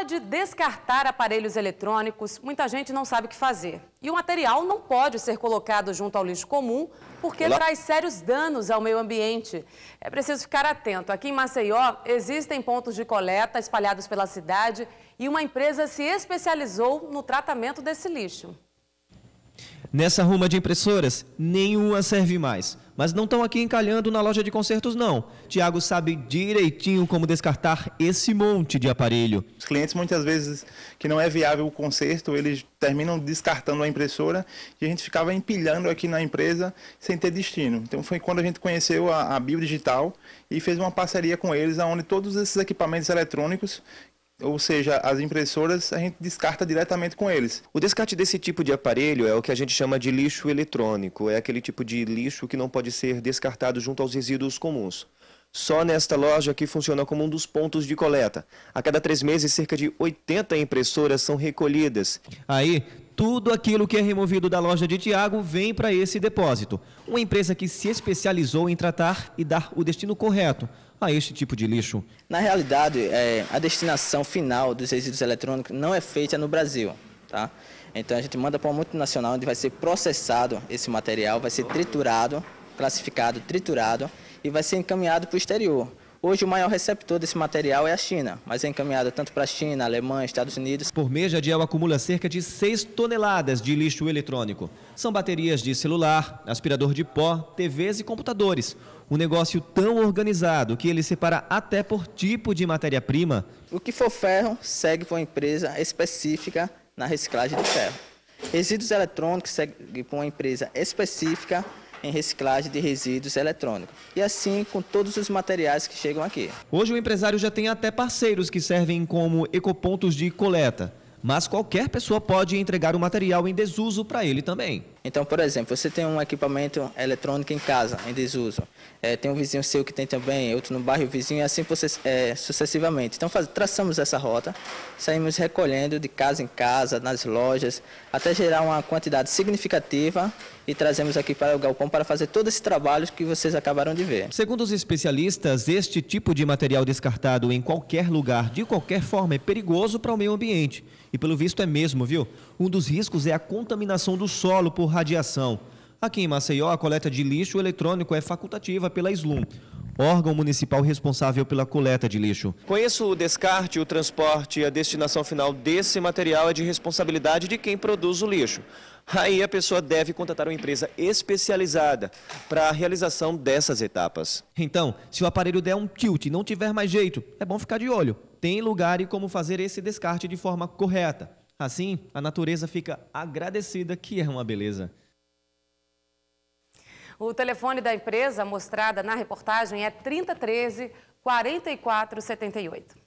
hora de descartar aparelhos eletrônicos, muita gente não sabe o que fazer. E o material não pode ser colocado junto ao lixo comum, porque Olá. traz sérios danos ao meio ambiente. É preciso ficar atento. Aqui em Maceió, existem pontos de coleta espalhados pela cidade e uma empresa se especializou no tratamento desse lixo. Nessa ruma de impressoras, nenhuma serve mais. Mas não estão aqui encalhando na loja de concertos, não. Tiago sabe direitinho como descartar esse monte de aparelho. Os clientes, muitas vezes, que não é viável o concerto, eles terminam descartando a impressora e a gente ficava empilhando aqui na empresa sem ter destino. Então foi quando a gente conheceu a, a Biodigital e fez uma parceria com eles, onde todos esses equipamentos eletrônicos ou seja, as impressoras a gente descarta diretamente com eles. O descarte desse tipo de aparelho é o que a gente chama de lixo eletrônico, é aquele tipo de lixo que não pode ser descartado junto aos resíduos comuns. Só nesta loja que funciona como um dos pontos de coleta. A cada três meses, cerca de 80 impressoras são recolhidas. Aí, tudo aquilo que é removido da loja de Tiago vem para esse depósito. Uma empresa que se especializou em tratar e dar o destino correto a este tipo de lixo? Na realidade, é, a destinação final dos resíduos eletrônicos não é feita no Brasil. Tá? Então a gente manda para uma multinacional onde vai ser processado esse material, vai ser triturado, classificado, triturado e vai ser encaminhado para o exterior. Hoje, o maior receptor desse material é a China, mas é encaminhado tanto para a China, Alemanha, Estados Unidos. Por mês, Jadiel acumula cerca de 6 toneladas de lixo eletrônico. São baterias de celular, aspirador de pó, TVs e computadores. Um negócio tão organizado que ele separa até por tipo de matéria-prima. O que for ferro segue para uma empresa específica na reciclagem de ferro. Resíduos eletrônicos segue para uma empresa específica em reciclagem de resíduos eletrônicos. E assim com todos os materiais que chegam aqui. Hoje o empresário já tem até parceiros que servem como ecopontos de coleta. Mas qualquer pessoa pode entregar o material em desuso para ele também. Então, por exemplo, você tem um equipamento eletrônico em casa, em desuso. É, tem um vizinho seu que tem também, outro no bairro vizinho, e assim é, sucessivamente. Então, faz, traçamos essa rota, saímos recolhendo de casa em casa, nas lojas, até gerar uma quantidade significativa e trazemos aqui para o galpão para fazer todo esse trabalho que vocês acabaram de ver. Segundo os especialistas, este tipo de material descartado em qualquer lugar, de qualquer forma, é perigoso para o meio ambiente. E pelo visto é mesmo, viu? Um dos riscos é a contaminação do solo por radiação. Aqui em Maceió, a coleta de lixo eletrônico é facultativa pela SLUM, órgão municipal responsável pela coleta de lixo. Com isso, o descarte, o transporte e a destinação final desse material é de responsabilidade de quem produz o lixo. Aí a pessoa deve contratar uma empresa especializada para a realização dessas etapas. Então, se o aparelho der um tilt e não tiver mais jeito, é bom ficar de olho. Tem lugar e como fazer esse descarte de forma correta. Assim, a natureza fica agradecida que é uma beleza. O telefone da empresa mostrada na reportagem é 3013 4478.